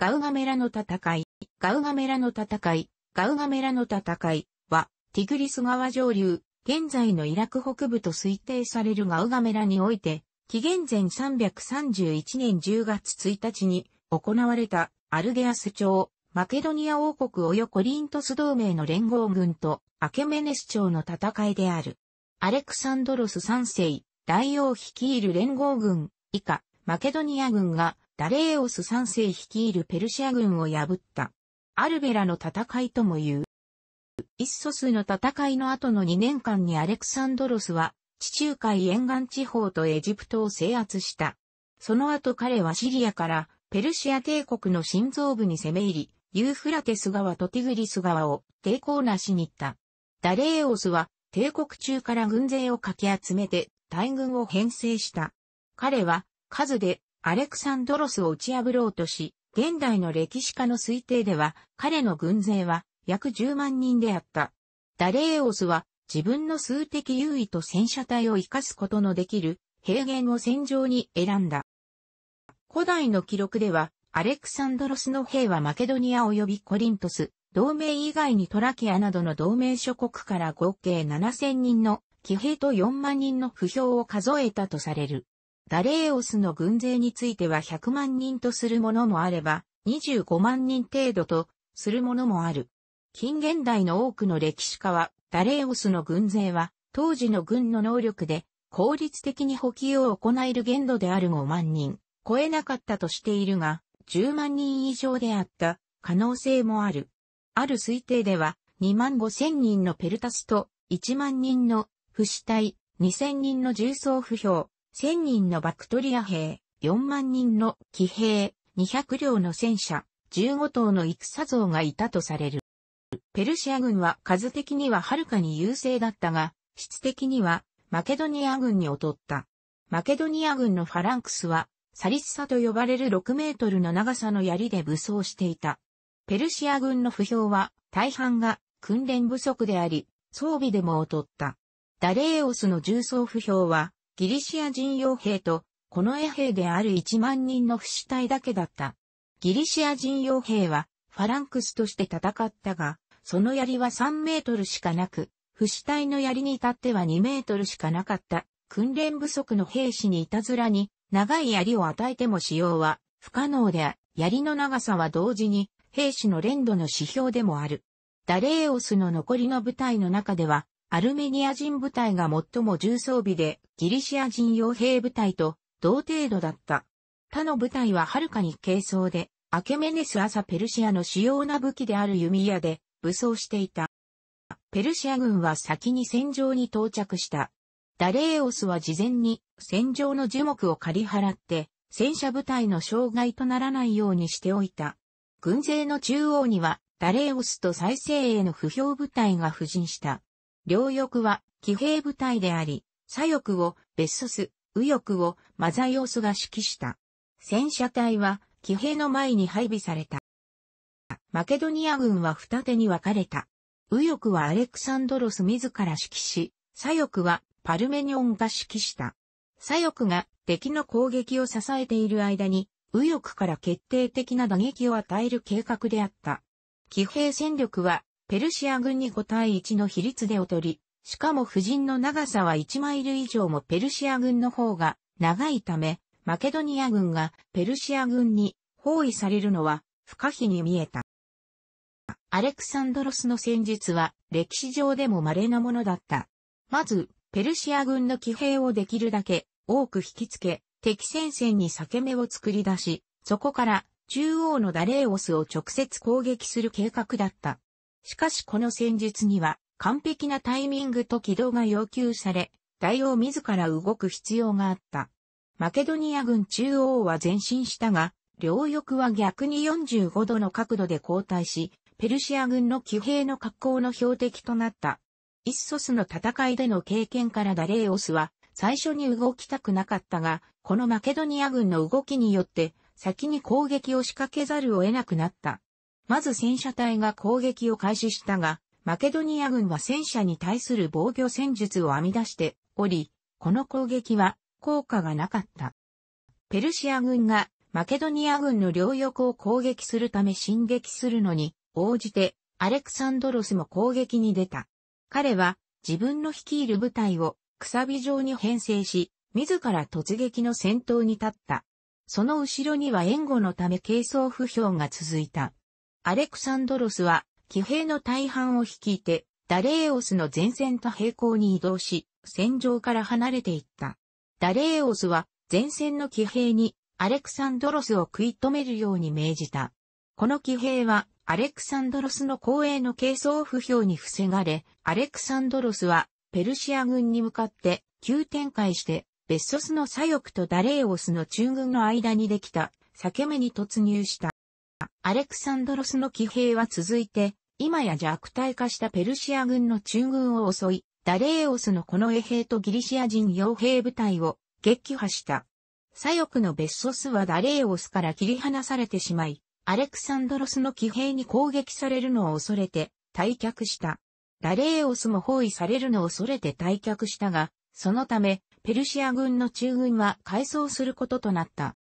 ガウガメラの戦い、ガウガメラの戦い、ガウガメラの戦いは、ティグリス川上流、現在のイラク北部と推定されるガウガメラにおいて、紀元前331年10月1日に行われたアルゲアス朝、マケドニア王国及コリントス同盟の連合軍とアケメネス朝の戦いである。アレクサンドロス3世、大王率いる連合軍、以下、マケドニア軍がダレーオス3世率いるペルシア軍を破った。アルベラの戦いとも言う。イッソスの戦いの後の2年間にアレクサンドロスは地中海沿岸地方とエジプトを制圧した。その後彼はシリアからペルシア帝国の心臓部に攻め入り、ユーフラテス川とティグリス川を抵抗なしに行った。ダレーオスは帝国中から軍勢をかき集めて大軍を編成した。彼は数でアレクサンドロスを打ち破ろうとし、現代の歴史家の推定では、彼の軍勢は約10万人であった。ダレーオスは自分の数的優位と戦車隊を活かすことのできる平原を戦場に選んだ。古代の記録では、アレクサンドロスの兵はマケドニア及びコリントス、同盟以外にトラキアなどの同盟諸国から合計7000人の騎兵と4万人の不評を数えたとされる。ダレーオスの軍勢については100万人とするものもあれば、25万人程度とするものもある。近現代の多くの歴史家は、ダレーオスの軍勢は、当時の軍の能力で、効率的に補給を行える限度である5万人、超えなかったとしているが、10万人以上であった可能性もある。ある推定では、2万5千人のペルタスと1万人の不死体、2千人の重装不評、1000人のバクトリア兵、4万人の騎兵、200両の戦車、15頭の戦像がいたとされる。ペルシア軍は数的にははるかに優勢だったが、質的にはマケドニア軍に劣った。マケドニア軍のファランクスは、サリッサと呼ばれる6メートルの長さの槍で武装していた。ペルシア軍の不評は、大半が訓練不足であり、装備でも劣った。ダレーオスの重装不評は、ギリシア人傭兵と、この衛兵である1万人の不死体だけだった。ギリシア人傭兵は、ファランクスとして戦ったが、その槍は3メートルしかなく、不死体の槍に至っては2メートルしかなかった。訓練不足の兵士にいたずらに、長い槍を与えても使用は不可能で、槍の長さは同時に兵士の連度の指標でもある。ダレーオスの残りの部隊の中では、アルメニア人部隊が最も重装備で、ギリシア人傭兵部隊と同程度だった。他の部隊ははるかに軽装で、アケメネス朝ペルシアの主要な武器である弓矢で武装していた。ペルシア軍は先に戦場に到着した。ダレーオスは事前に戦場の樹木を借り払って、戦車部隊の障害とならないようにしておいた。軍勢の中央には、ダレーオスと再生への不評部隊が布陣した。両翼は騎兵部隊であり、左翼をベッソス、右翼をマザイオスが指揮した。戦車隊は騎兵の前に配備された。マケドニア軍は二手に分かれた。右翼はアレクサンドロス自ら指揮し、左翼はパルメニオンが指揮した。左翼が敵の攻撃を支えている間に、右翼から決定的な打撃を与える計画であった。騎兵戦力はペルシア軍に5対1の比率で劣り、しかも夫人の長さは1マイル以上もペルシア軍の方が長いため、マケドニア軍がペルシア軍に包囲されるのは不可避に見えた。アレクサンドロスの戦術は歴史上でも稀なものだった。まず、ペルシア軍の騎兵をできるだけ多く引きつけ、敵戦線に裂け目を作り出し、そこから中央のダレーオスを直接攻撃する計画だった。しかしこの戦術には完璧なタイミングと軌道が要求され、大王自ら動く必要があった。マケドニア軍中央は前進したが、両翼は逆に45度の角度で後退し、ペルシア軍の騎兵の格好の標的となった。イッソスの戦いでの経験からダレーオスは最初に動きたくなかったが、このマケドニア軍の動きによって先に攻撃を仕掛けざるを得なくなった。まず戦車隊が攻撃を開始したが、マケドニア軍は戦車に対する防御戦術を編み出しており、この攻撃は効果がなかった。ペルシア軍がマケドニア軍の両翼を攻撃するため進撃するのに応じてアレクサンドロスも攻撃に出た。彼は自分の率いる部隊をくさび状に編成し、自ら突撃の先頭に立った。その後ろには援護のため軽装不評が続いた。アレクサンドロスは、騎兵の大半を率いて、ダレーオスの前線と平行に移動し、戦場から離れていった。ダレーオスは、前線の騎兵に、アレクサンドロスを食い止めるように命じた。この騎兵は、アレクサンドロスの後衛の軽装不評に防がれ、アレクサンドロスは、ペルシア軍に向かって、急展開して、ベッソスの左翼とダレーオスの中軍の間にできた、裂け目に突入した。アレクサンドロスの騎兵は続いて、今や弱体化したペルシア軍の中軍を襲い、ダレーオスのこの衛兵とギリシア人傭兵部隊を撃破した。左翼のベッソスはダレーオスから切り離されてしまい、アレクサンドロスの騎兵に攻撃されるのを恐れて退却した。ダレーオスも包囲されるのを恐れて退却したが、そのため、ペルシア軍の中軍は改装することとなった。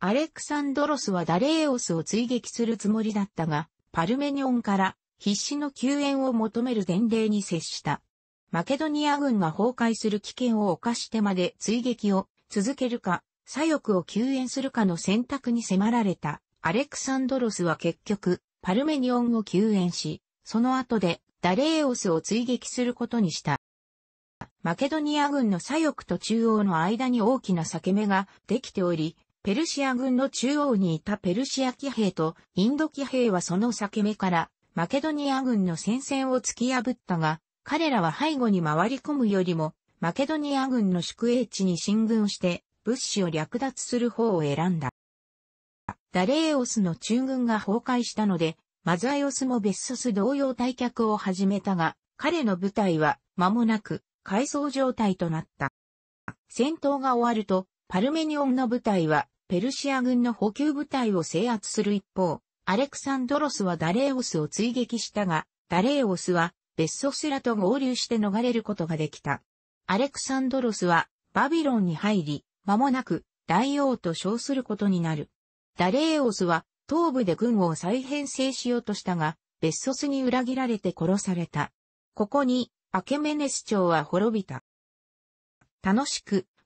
アレクサンドロスはダレーオスを追撃するつもりだったが、パルメニオンから必死の救援を求める伝令に接した。マケドニア軍が崩壊する危険を犯してまで追撃を続けるか、左翼を救援するかの選択に迫られた。アレクサンドロスは結局、パルメニオンを救援し、その後でダレーオスを追撃することにした。マケドニア軍の左翼と中央の間に大きな裂け目ができており、ペルシア軍の中央にいたペルシア騎兵とインド騎兵はその裂け目からマケドニア軍の戦線を突き破ったが、彼らは背後に回り込むよりも、マケドニア軍の宿営地に進軍して物資を略奪する方を選んだ。ダレーオスの中軍が崩壊したので、マザエオスもベッソス同様退却を始めたが、彼の部隊は間もなく改装状態となった。戦闘が終わると、パルメニオンの部隊は、ペルシア軍の補給部隊を制圧する一方、アレクサンドロスはダレーオスを追撃したが、ダレーオスは、ベッソスラと合流して逃れることができた。アレクサンドロスは、バビロンに入り、間もなく、大王と称することになる。ダレーオスは、東部で軍を再編成しようとしたが、ベッソスに裏切られて殺された。ここに、アケメネス朝は滅びた。楽しく、